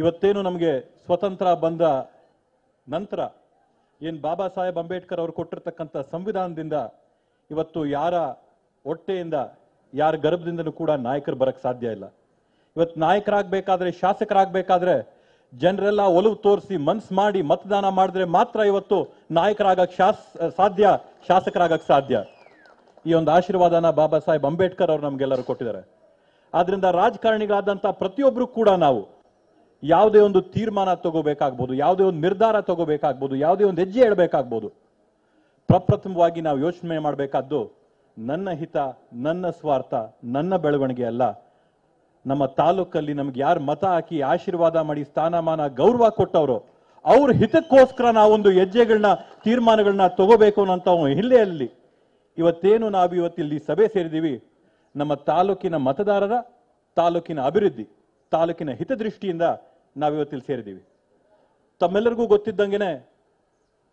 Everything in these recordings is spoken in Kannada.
ಇವತ್ತೇನು ನಮಗೆ ಸ್ವತಂತ್ರ ಬಂದ ನಂತರ ಏನು ಬಾಬಾ ಸಾಹೇಬ್ ಅಂಬೇಡ್ಕರ್ ಅವರು ಕೊಟ್ಟಿರ್ತಕ್ಕಂಥ ಸಂವಿಧಾನದಿಂದ ಇವತ್ತು ಯಾರ ಹೊಟ್ಟೆಯಿಂದ ಯಾರ ಗರ್ಭದಿಂದನೂ ಕೂಡ ನಾಯಕರು ಬರಕ್ಕೆ ಸಾಧ್ಯ ಇಲ್ಲ ಇವತ್ತು ನಾಯಕರಾಗಬೇಕಾದ್ರೆ ಶಾಸಕರಾಗಬೇಕಾದ್ರೆ ಜನರೆಲ್ಲ ಒಲವು ತೋರಿಸಿ ಮನ್ಸ್ ಮಾಡಿ ಮತದಾನ ಮಾಡಿದ್ರೆ ಮಾತ್ರ ಇವತ್ತು ನಾಯಕರಾಗಕ್ಕೆ ಶಾಸ್ ಸಾಧ್ಯ ಶಾಸಕರಾಗಕ್ಕೆ ಸಾಧ್ಯ ಈ ಒಂದು ಆಶೀರ್ವಾದನ ಬಾಬಾ ಸಾಹೇಬ್ ಅಂಬೇಡ್ಕರ್ ಅವರು ನಮಗೆಲ್ಲರೂ ಕೊಟ್ಟಿದ್ದಾರೆ ಆದ್ರಿಂದ ರಾಜಕಾರಣಿಗಳಾದಂಥ ಪ್ರತಿಯೊಬ್ಬರು ಕೂಡ ನಾವು ಯಾವುದೇ ಒಂದು ತೀರ್ಮಾನ ತಗೋಬೇಕಾಗ್ಬೋದು ಯಾವುದೇ ಒಂದು ನಿರ್ಧಾರ ತಗೋಬೇಕಾಗ್ಬೋದು ಯಾವುದೇ ಒಂದು ಹೆಜ್ಜೆ ಇಡಬೇಕಾಗ್ಬೋದು ಪ್ರಪ್ರಥಮವಾಗಿ ನಾವು ಯೋಚನೆ ಮಾಡಬೇಕಾದ್ದು ನನ್ನ ಹಿತ ನನ್ನ ಸ್ವಾರ್ಥ ನನ್ನ ಬೆಳವಣಿಗೆ ಅಲ್ಲ ನಮ್ಮ ತಾಲೂಕಲ್ಲಿ ನಮ್ಗೆ ಯಾರು ಮತ ಹಾಕಿ ಆಶೀರ್ವಾದ ಮಾಡಿ ಸ್ಥಾನಮಾನ ಗೌರವ ಕೊಟ್ಟವರು ಅವ್ರ ಹಿತಕ್ಕೋಸ್ಕರ ನಾವೊಂದು ಹೆಜ್ಜೆಗಳನ್ನ ತೀರ್ಮಾನಗಳನ್ನ ತಗೋಬೇಕು ಅನ್ನೋಂಥ ಹಿನ್ನೆಲೆಯಲ್ಲಿ ಇವತ್ತೇನು ನಾವು ಇಲ್ಲಿ ಸಭೆ ಸೇರಿದೀವಿ ನಮ್ಮ ತಾಲೂಕಿನ ಮತದಾರರ ತಾಲೂಕಿನ ಅಭಿವೃದ್ಧಿ ತಾಲೂಕಿನ ಹಿತದೃಷ್ಟಿಯಿಂದ ನಾವಿವತ್ತಿಲ್ಲಿ ಸೇರಿದ್ದೀವಿ ತಮ್ಮೆಲ್ಲರಿಗೂ ಗೊತ್ತಿದ್ದಂಗೆನೆ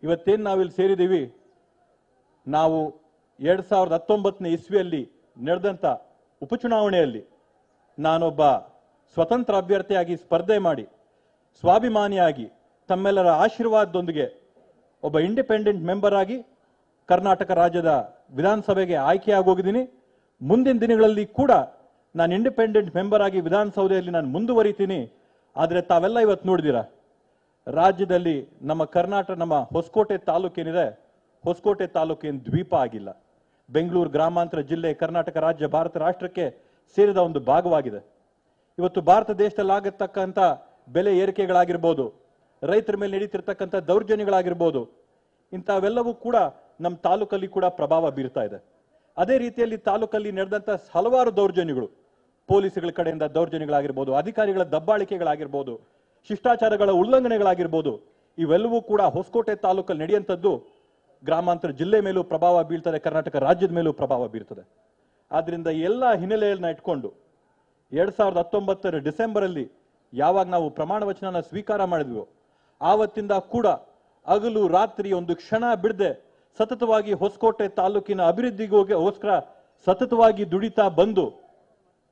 ಇವತ್ತೇನು ನಾವಿಲ್ಲಿ ಸೇರಿದ್ದೀವಿ ನಾವು ಎರಡು ಸಾವಿರದ ಹತ್ತೊಂಬತ್ತನೇ ಇಸ್ವಿಯಲ್ಲಿ ನಡೆದಂಥ ಉಪಚುನಾವಣೆಯಲ್ಲಿ ನಾನೊಬ್ಬ ಸ್ವತಂತ್ರ ಅಭ್ಯರ್ಥಿಯಾಗಿ ಸ್ಪರ್ಧೆ ಮಾಡಿ ಸ್ವಾಭಿಮಾನಿಯಾಗಿ ತಮ್ಮೆಲ್ಲರ ಆಶೀರ್ವಾದದೊಂದಿಗೆ ಒಬ್ಬ ಇಂಡಿಪೆಂಡೆಂಟ್ ಮೆಂಬರ್ ಆಗಿ ಕರ್ನಾಟಕ ರಾಜ್ಯದ ವಿಧಾನಸಭೆಗೆ ಆಯ್ಕೆಯಾಗೋಗಿದ್ದೀನಿ ಮುಂದಿನ ದಿನಗಳಲ್ಲಿ ಕೂಡ ನಾನು ಇಂಡಿಪೆಂಡೆಂಟ್ ಮೆಂಬರ್ ಆಗಿ ವಿಧಾನಸೌಧೆಯಲ್ಲಿ ನಾನು ಮುಂದುವರಿತೀನಿ ಆದರೆ ತಾವೆಲ್ಲ ಇವತ್ತು ನೋಡಿದಿರ ರಾಜ್ಯದಲ್ಲಿ ನಮ್ಮ ಕರ್ನಾಟಕ ನಮ್ಮ ಹೊಸಕೋಟೆ ತಾಲೂಕೇನಿದೆ ಹೊಸಕೋಟೆ ತಾಲೂಕೇನು ದ್ವೀಪ ಆಗಿಲ್ಲ ಬೆಂಗಳೂರು ಗ್ರಾಮಾಂತರ ಜಿಲ್ಲೆ ಕರ್ನಾಟಕ ರಾಜ್ಯ ಭಾರತ ರಾಷ್ಟ್ರಕ್ಕೆ ಸೇರಿದ ಒಂದು ಭಾಗವಾಗಿದೆ ಇವತ್ತು ಭಾರತ ದೇಶದಲ್ಲಿ ಆಗತಕ್ಕಂಥ ಬೆಲೆ ಏರಿಕೆಗಳಾಗಿರ್ಬೋದು ರೈತರ ಮೇಲೆ ನಡೀತಿರ್ತಕ್ಕಂಥ ದೌರ್ಜನ್ಯಗಳಾಗಿರ್ಬೋದು ಇಂಥವೆಲ್ಲವೂ ಕೂಡ ನಮ್ಮ ತಾಲೂಕಲ್ಲಿ ಕೂಡ ಪ್ರಭಾವ ಬೀರ್ತಾ ಇದೆ ಅದೇ ರೀತಿಯಲ್ಲಿ ತಾಲೂಕಲ್ಲಿ ನಡೆದಂಥ ಹಲವಾರು ದೌರ್ಜನ್ಯಗಳು ಪೊಲೀಸ್ಗಳ ಕಡೆಯಿಂದ ದೌರ್ಜನ್ಯಗಳಾಗಿರ್ಬೋದು ಅಧಿಕಾರಿಗಳ ದಬ್ಬಾಳಿಕೆಗಳಾಗಿರ್ಬೋದು ಶಿಷ್ಟಾಚಾರಗಳ ಉಲ್ಲಂಘನೆಗಳಾಗಿರ್ಬೋದು ಇವೆಲ್ಲವೂ ಕೂಡ ಹೊಸಕೋಟೆ ತಾಲೂಕಲ್ಲಿ ನಡೆಯುವಂಥದ್ದು ಗ್ರಾಮಾಂತರ ಜಿಲ್ಲೆ ಮೇಲೂ ಪ್ರಭಾವ ಬೀಳ್ತದೆ ಕರ್ನಾಟಕ ರಾಜ್ಯದ ಮೇಲೂ ಪ್ರಭಾವ ಬೀರ್ತದೆ ಆದ್ದರಿಂದ ಎಲ್ಲ ಹಿನ್ನೆಲೆಯನ್ನ ಇಟ್ಕೊಂಡು ಎರಡ್ ಸಾವಿರದ ಹತ್ತೊಂಬತ್ತರ ಡಿಸೆಂಬರ್ ಅಲ್ಲಿ ಯಾವಾಗ ನಾವು ಪ್ರಮಾಣ ವಚನನ ಸ್ವೀಕಾರ ಮಾಡಿದ್ವಿ ಆವತ್ತಿಂದ ಕೂಡ ಹಗಲು ರಾತ್ರಿ ಒಂದು ಕ್ಷಣ ಬಿಡದೆ ಸತತವಾಗಿ ಹೊಸಕೋಟೆ ತಾಲೂಕಿನ ಅಭಿವೃದ್ಧಿಗೋಸ್ಕರ ಸತತವಾಗಿ ದುಡಿತಾ ಬಂದು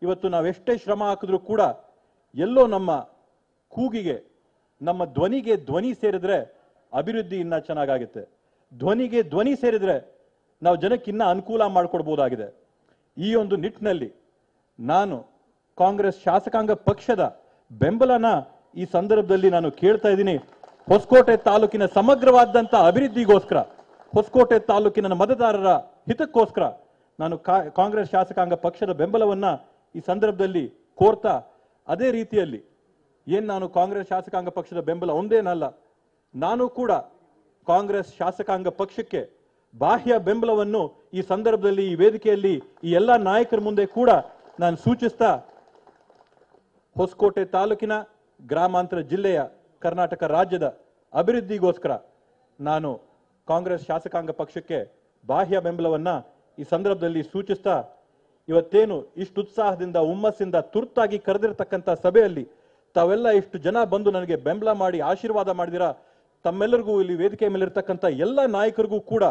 ಇವತ್ತು ನಾವೆಷ್ಟೇ ಶ್ರಮ ಹಾಕಿದ್ರೂ ಕೂಡ ಎಲ್ಲೋ ನಮ್ಮ ಕೂಗಿಗೆ ನಮ್ಮ ಧ್ವನಿಗೆ ಧ್ವನಿ ಸೇರಿದ್ರೆ ಅಭಿವೃದ್ಧಿ ಇನ್ನೂ ಚೆನ್ನಾಗಾಗುತ್ತೆ ಧ್ವನಿಗೆ ಧ್ವನಿ ಸೇರಿದ್ರೆ ನಾವು ಜನಕ್ಕೆ ಇನ್ನೂ ಅನುಕೂಲ ಮಾಡಿಕೊಡ್ಬೋದಾಗಿದೆ ಈ ಒಂದು ನಿಟ್ಟಿನಲ್ಲಿ ನಾನು ಕಾಂಗ್ರೆಸ್ ಶಾಸಕಾಂಗ ಪಕ್ಷದ ಬೆಂಬಲನ ಈ ಸಂದರ್ಭದಲ್ಲಿ ನಾನು ಕೇಳ್ತಾ ಇದ್ದೀನಿ ಹೊಸಕೋಟೆ ತಾಲೂಕಿನ ಸಮಗ್ರವಾದಂಥ ಅಭಿವೃದ್ಧಿಗೋಸ್ಕರ ಹೊಸಕೋಟೆ ತಾಲೂಕಿನ ಮತದಾರರ ಹಿತಕ್ಕೋಸ್ಕರ ನಾನು ಕಾಂಗ್ರೆಸ್ ಶಾಸಕಾಂಗ ಪಕ್ಷದ ಬೆಂಬಲವನ್ನು ಈ ಸಂದರ್ಭದಲ್ಲಿ ಕೋರ್ತಾ ಅದೇ ರೀತಿಯಲ್ಲಿ ಏನು ನಾನು ಕಾಂಗ್ರೆಸ್ ಶಾಸಕಾಂಗ ಪಕ್ಷದ ಬೆಂಬಲ ಒಂದೇನಲ್ಲ ನಾನು ಕೂಡ ಕಾಂಗ್ರೆಸ್ ಶಾಸಕಾಂಗ ಪಕ್ಷಕ್ಕೆ ಬಾಹ್ಯ ಬೆಂಬಲವನ್ನು ಈ ಸಂದರ್ಭದಲ್ಲಿ ಈ ವೇದಿಕೆಯಲ್ಲಿ ಈ ಎಲ್ಲ ನಾಯಕರ ಮುಂದೆ ಕೂಡ ನಾನು ಸೂಚಿಸ್ತಾ ಹೊಸಕೋಟೆ ತಾಲೂಕಿನ ಗ್ರಾಮಾಂತರ ಜಿಲ್ಲೆಯ ಕರ್ನಾಟಕ ರಾಜ್ಯದ ಅಭಿವೃದ್ಧಿಗೋಸ್ಕರ ನಾನು ಕಾಂಗ್ರೆಸ್ ಶಾಸಕಾಂಗ ಪಕ್ಷಕ್ಕೆ ಬಾಹ್ಯ ಬೆಂಬಲವನ್ನು ಈ ಸಂದರ್ಭದಲ್ಲಿ ಸೂಚಿಸ್ತಾ ಇವತ್ತೇನು ಇಷ್ಟು ಉತ್ಸಾಹದಿಂದ ಹುಮ್ಮಸ್ಸಿಂದ ತುರ್ತಾಗಿ ಕರೆದಿರ್ತಕ್ಕಂಥ ಸಭೆಯಲ್ಲಿ ತಾವೆಲ್ಲ ಇಷ್ಟು ಜನ ಬಂದು ನನಗೆ ಬೆಂಬಲ ಮಾಡಿ ಆಶೀರ್ವಾದ ಮಾಡಿದಿರಾ ತಮ್ಮೆಲ್ಲರಿಗೂ ಇಲ್ಲಿ ವೇದಿಕೆ ಮೇಲಿರ್ತಕ್ಕಂಥ ಎಲ್ಲ ನಾಯಕರಿಗೂ ಕೂಡ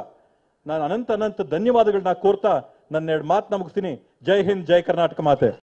ನಾನು ಅನಂತ ಅನಂತ ಧನ್ಯವಾದಗಳನ್ನ ಕೋರ್ತಾ ನನ್ನೆರಡು ಮಾತು ಮುಗಿಸ್ತೀನಿ ಜೈ ಹಿಂದ್ ಜೈ ಕರ್ನಾಟಕ ಮಾತೆ